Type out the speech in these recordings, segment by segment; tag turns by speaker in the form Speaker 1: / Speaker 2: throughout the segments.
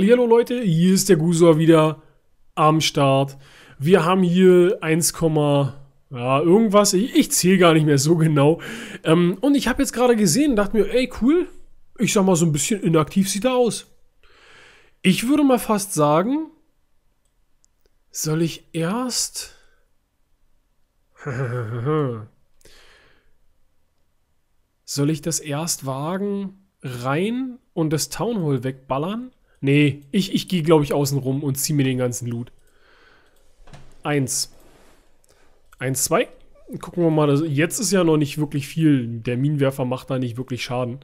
Speaker 1: Hallo Leute, hier ist der Gusor wieder am Start. Wir haben hier 1, ja, irgendwas. Ich, ich zähle gar nicht mehr so genau. Ähm, und ich habe jetzt gerade gesehen, dachte mir, ey, cool. Ich sag mal, so ein bisschen inaktiv sieht er aus. Ich würde mal fast sagen, soll ich erst. soll ich das erst wagen, rein und das Town Hall wegballern? Nee, ich, ich gehe, glaube ich, außen rum und ziehe mir den ganzen Loot. Eins. Eins, zwei. Gucken wir mal. jetzt ist ja noch nicht wirklich viel. Der Minenwerfer macht da nicht wirklich Schaden.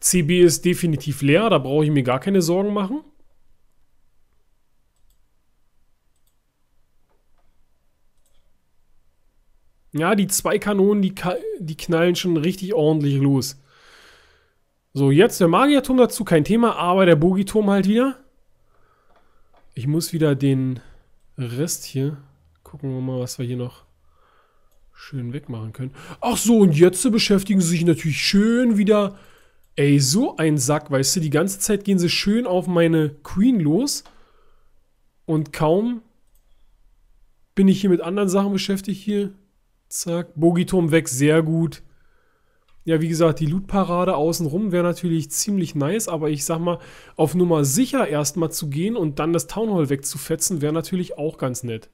Speaker 1: CB ist definitiv leer. Da brauche ich mir gar keine Sorgen machen. Ja, die zwei Kanonen, die, die knallen schon richtig ordentlich los. So, jetzt der Magierturm dazu, kein Thema, aber der Bogiturm halt wieder. Ich muss wieder den Rest hier. Gucken wir mal, was wir hier noch schön wegmachen können. Ach so, und jetzt beschäftigen sie sich natürlich schön wieder. Ey, so ein Sack, weißt du, die ganze Zeit gehen sie schön auf meine Queen los. Und kaum bin ich hier mit anderen Sachen beschäftigt hier. Zack, Bogiturm weg, sehr gut. Ja, wie gesagt, die Loot-Parade außenrum wäre natürlich ziemlich nice, aber ich sag mal, auf Nummer sicher erstmal zu gehen und dann das Town Hall wegzufetzen, wäre natürlich auch ganz nett.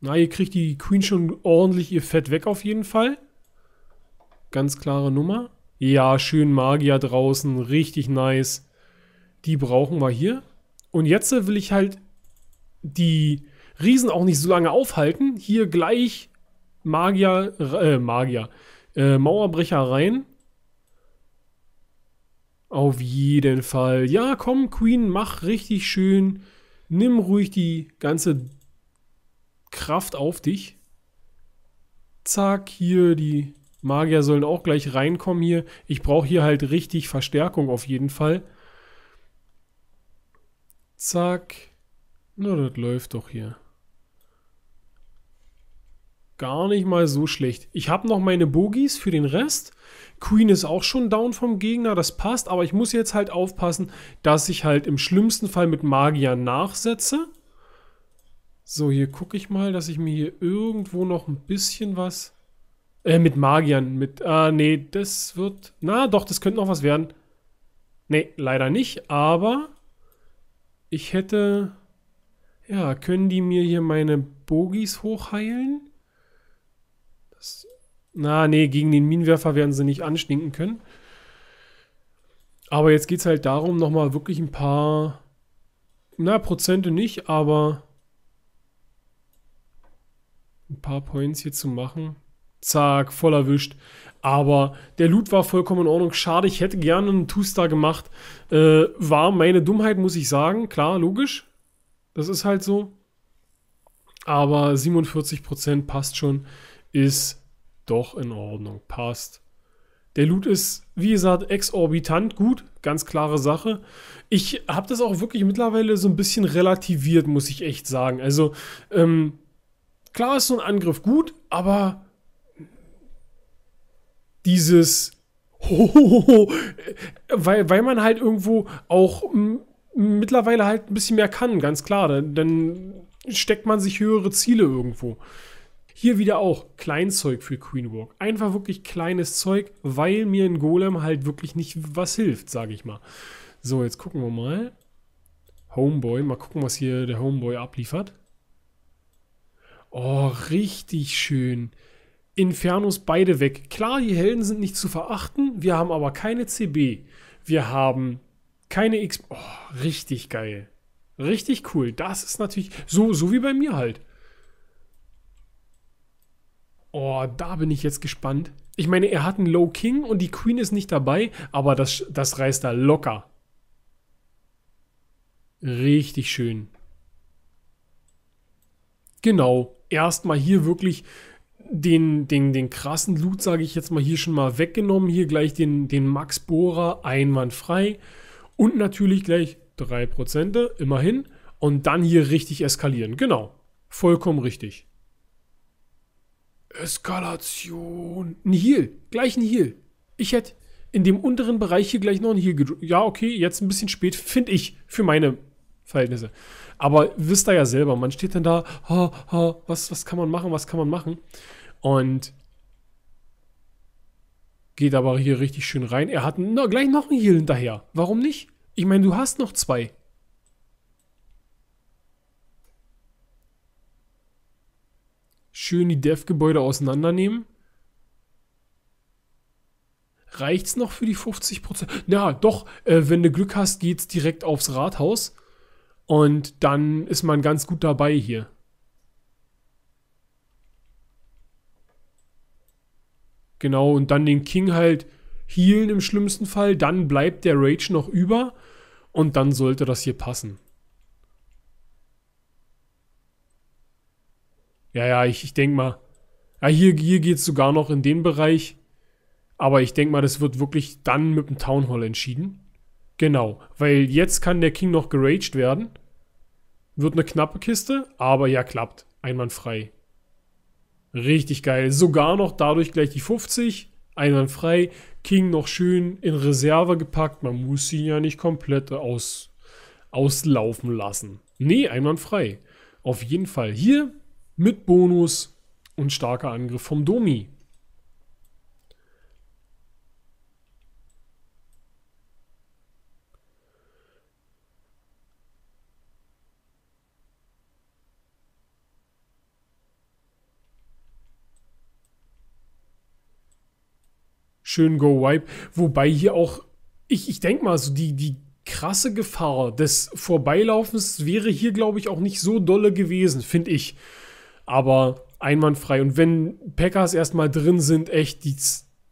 Speaker 1: Na, ihr kriegt die Queen schon ordentlich ihr Fett weg auf jeden Fall. Ganz klare Nummer. Ja, schön Magier draußen, richtig nice. Die brauchen wir hier. Und jetzt will ich halt die Riesen auch nicht so lange aufhalten. Hier gleich Magier, äh, Magier, äh, Mauerbrecher rein. Auf jeden Fall. Ja, komm, Queen, mach richtig schön. Nimm ruhig die ganze Kraft auf dich. Zack, hier die Magier sollen auch gleich reinkommen hier. Ich brauche hier halt richtig Verstärkung auf jeden Fall. Zack. Na, das läuft doch hier. Gar nicht mal so schlecht. Ich habe noch meine Bogies für den Rest. Queen ist auch schon down vom Gegner, das passt. Aber ich muss jetzt halt aufpassen, dass ich halt im schlimmsten Fall mit Magier nachsetze. So, hier gucke ich mal, dass ich mir hier irgendwo noch ein bisschen was... Äh, mit Magiern, mit... Ah, nee, das wird... Na, doch, das könnte noch was werden. Nee, leider nicht, aber... Ich hätte... Ja, können die mir hier meine Bogies hochheilen? Das, na, nee, gegen den Minenwerfer werden sie nicht anstinken können. Aber jetzt geht es halt darum, nochmal wirklich ein paar, na, Prozente nicht, aber ein paar Points hier zu machen. Zack, voll erwischt. Aber der Loot war vollkommen in Ordnung. Schade, ich hätte gerne einen Two-Star gemacht. Äh, war meine Dummheit, muss ich sagen. Klar, logisch. Das ist halt so. Aber 47% passt schon. Ist doch in Ordnung. Passt. Der Loot ist, wie gesagt, exorbitant gut. Ganz klare Sache. Ich habe das auch wirklich mittlerweile so ein bisschen relativiert, muss ich echt sagen. Also, ähm, klar ist so ein Angriff gut, aber dieses Hohoho, weil, weil man halt irgendwo auch hm, mittlerweile halt ein bisschen mehr kann, ganz klar. Dann, dann steckt man sich höhere Ziele irgendwo. Hier wieder auch Kleinzeug für Queen Walk. Einfach wirklich kleines Zeug, weil mir ein Golem halt wirklich nicht was hilft, sage ich mal. So, jetzt gucken wir mal. Homeboy, mal gucken, was hier der Homeboy abliefert. Oh, richtig schön. Infernos beide weg. Klar, die Helden sind nicht zu verachten. Wir haben aber keine CB. Wir haben keine X. Oh, richtig geil. Richtig cool. Das ist natürlich so, so wie bei mir halt. Oh, da bin ich jetzt gespannt. Ich meine, er hat einen Low King und die Queen ist nicht dabei, aber das, das reißt er locker. Richtig schön. Genau. Erstmal hier wirklich den, den, den krassen Loot, sage ich jetzt mal, hier schon mal weggenommen. Hier gleich den, den Max Bohrer einwandfrei. Und natürlich gleich 3%, immerhin. Und dann hier richtig eskalieren. Genau. Vollkommen richtig. Eskalation. Ein Heal. Gleich ein Heal. Ich hätte in dem unteren Bereich hier gleich noch ein Heal gedrückt. Ja, okay, jetzt ein bisschen spät, finde ich, für meine Verhältnisse. Aber wisst ihr ja selber, man steht dann da, ha, ha, was, was kann man machen, was kann man machen? Und Geht aber hier richtig schön rein. Er hat na, gleich noch einen Heal hinterher. Warum nicht? Ich meine, du hast noch zwei. Schön die Dev-Gebäude auseinandernehmen. Reicht's noch für die 50%? Na, ja, doch. Äh, wenn du Glück hast, geht's direkt aufs Rathaus. Und dann ist man ganz gut dabei hier. Genau, und dann den King halt healen im schlimmsten Fall. Dann bleibt der Rage noch über. Und dann sollte das hier passen. Ja, ja, ich, ich denke mal. Ja, hier, hier geht es sogar noch in den Bereich. Aber ich denke mal, das wird wirklich dann mit dem Town Hall entschieden. Genau, weil jetzt kann der King noch geraged werden. Wird eine knappe Kiste, aber ja, klappt. Einwandfrei. Richtig geil. Sogar noch dadurch gleich die 50. Einwandfrei. King noch schön in Reserve gepackt. Man muss ihn ja nicht komplett aus, auslaufen lassen. Nee, einwandfrei. Auf jeden Fall hier mit Bonus und starker Angriff vom Domi. schönen Go-Wipe. Wobei hier auch, ich, ich denke mal, so die, die krasse Gefahr des Vorbeilaufens wäre hier, glaube ich, auch nicht so dolle gewesen, finde ich. Aber einwandfrei. Und wenn Packers erstmal drin sind, echt, die,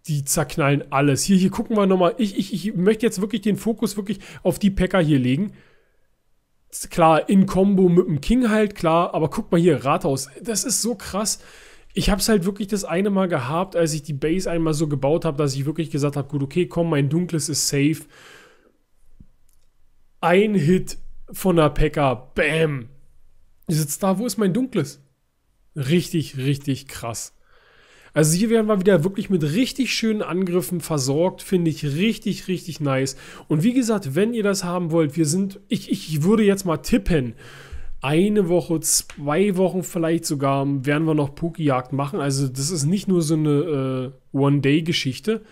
Speaker 1: die zerknallen alles. Hier, hier gucken wir nochmal. Ich, ich, ich möchte jetzt wirklich den Fokus wirklich auf die Packer hier legen. Klar, in Kombo mit dem King halt, klar, aber guck mal hier, Rathaus, das ist so krass ich habe es halt wirklich das eine Mal gehabt, als ich die Base einmal so gebaut habe, dass ich wirklich gesagt habe, gut, okay, komm, mein dunkles ist safe. Ein Hit von der Pekka, bam. Ich sitze da, wo ist mein dunkles? Richtig, richtig krass. Also hier werden wir wieder wirklich mit richtig schönen Angriffen versorgt, finde ich richtig, richtig nice. Und wie gesagt, wenn ihr das haben wollt, wir sind, ich, ich würde jetzt mal tippen, eine Woche, zwei Wochen vielleicht sogar werden wir noch Pokijagd machen. Also das ist nicht nur so eine äh, One-Day-Geschichte,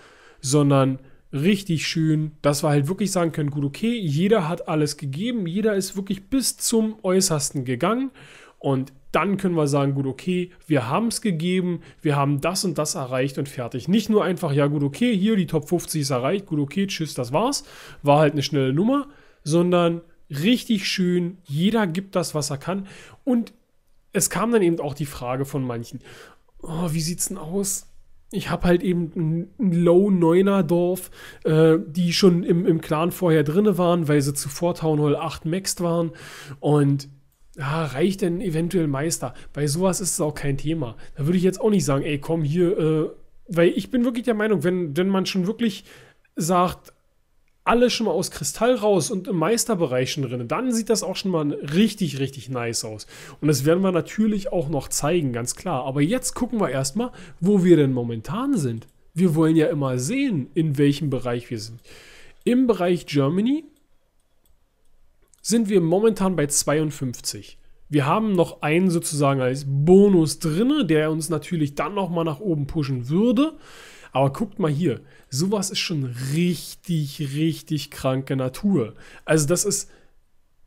Speaker 1: sondern richtig schön, dass wir halt wirklich sagen können, gut, okay, jeder hat alles gegeben, jeder ist wirklich bis zum Äußersten gegangen und dann können wir sagen, gut, okay, wir haben es gegeben, wir haben das und das erreicht und fertig. Nicht nur einfach, ja gut, okay, hier die Top 50 ist erreicht, gut, okay, tschüss, das war's, war halt eine schnelle Nummer, sondern Richtig schön. Jeder gibt das, was er kann. Und es kam dann eben auch die Frage von manchen: oh, Wie sieht's denn aus? Ich habe halt eben ein Low-Neuner-Dorf, äh, die schon im, im Clan vorher drin waren, weil sie zuvor Town Hall 8 maxed waren. Und ja, reicht denn eventuell Meister? Bei sowas ist es auch kein Thema. Da würde ich jetzt auch nicht sagen, ey, komm hier, äh, weil ich bin wirklich der Meinung, wenn, wenn man schon wirklich sagt, alle schon mal aus Kristall raus und im Meisterbereich schon drin. Dann sieht das auch schon mal richtig, richtig nice aus. Und das werden wir natürlich auch noch zeigen, ganz klar. Aber jetzt gucken wir erstmal, wo wir denn momentan sind. Wir wollen ja immer sehen, in welchem Bereich wir sind. Im Bereich Germany sind wir momentan bei 52. Wir haben noch einen sozusagen als Bonus drin, der uns natürlich dann nochmal nach oben pushen würde. Aber guckt mal hier, sowas ist schon richtig, richtig kranke Natur. Also das ist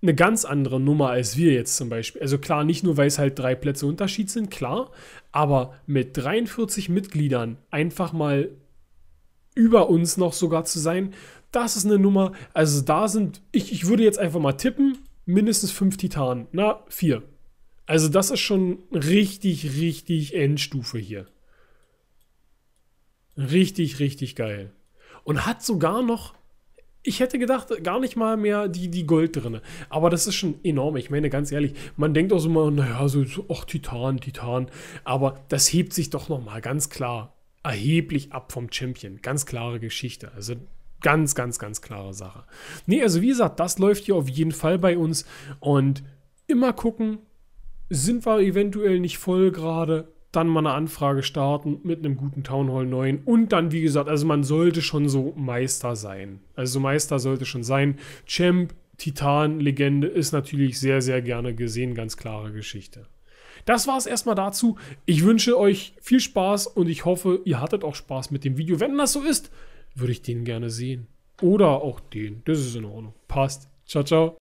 Speaker 1: eine ganz andere Nummer als wir jetzt zum Beispiel. Also klar, nicht nur, weil es halt drei Plätze Unterschied sind, klar, aber mit 43 Mitgliedern einfach mal über uns noch sogar zu sein, das ist eine Nummer. Also da sind, ich, ich würde jetzt einfach mal tippen, mindestens fünf Titanen. Na, vier. Also das ist schon richtig, richtig Endstufe hier. Richtig, richtig geil. Und hat sogar noch, ich hätte gedacht, gar nicht mal mehr die, die Gold drin. Aber das ist schon enorm. Ich meine, ganz ehrlich, man denkt auch so mal, naja, so, so ach, Titan, Titan. Aber das hebt sich doch nochmal ganz klar erheblich ab vom Champion. Ganz klare Geschichte. Also ganz, ganz, ganz klare Sache. Nee, also wie gesagt, das läuft hier auf jeden Fall bei uns. Und immer gucken, sind wir eventuell nicht voll gerade? dann mal eine Anfrage starten mit einem guten Town Hall 9 und dann, wie gesagt, also man sollte schon so Meister sein. Also Meister sollte schon sein. Champ, Titan, Legende ist natürlich sehr, sehr gerne gesehen, ganz klare Geschichte. Das war es erstmal dazu. Ich wünsche euch viel Spaß und ich hoffe, ihr hattet auch Spaß mit dem Video. Wenn das so ist, würde ich den gerne sehen. Oder auch den. Das ist in Ordnung. Passt. Ciao, ciao.